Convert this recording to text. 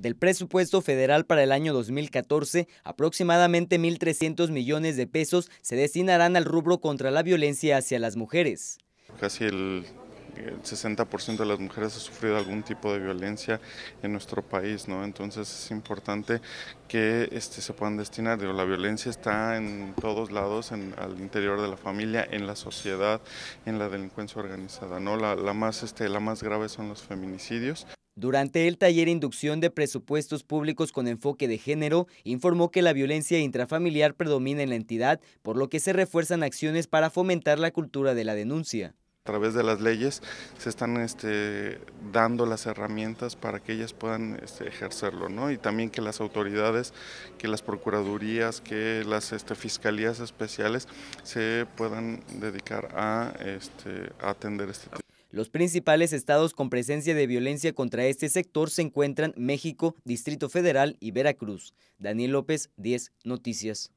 Del presupuesto federal para el año 2014, aproximadamente 1.300 millones de pesos se destinarán al rubro contra la violencia hacia las mujeres. Casi el 60% de las mujeres ha sufrido algún tipo de violencia en nuestro país, ¿no? Entonces es importante que este, se puedan destinar. la violencia está en todos lados, en, al interior de la familia, en la sociedad, en la delincuencia organizada, ¿no? La, más, este, la más grave son los feminicidios. Durante el taller Inducción de Presupuestos Públicos con Enfoque de Género, informó que la violencia intrafamiliar predomina en la entidad, por lo que se refuerzan acciones para fomentar la cultura de la denuncia. A través de las leyes se están este, dando las herramientas para que ellas puedan este, ejercerlo, ¿no? Y también que las autoridades, que las procuradurías, que las este, fiscalías especiales se puedan dedicar a, a atender este tema. Los principales estados con presencia de violencia contra este sector se encuentran México, Distrito Federal y Veracruz. Daniel López, 10 Noticias.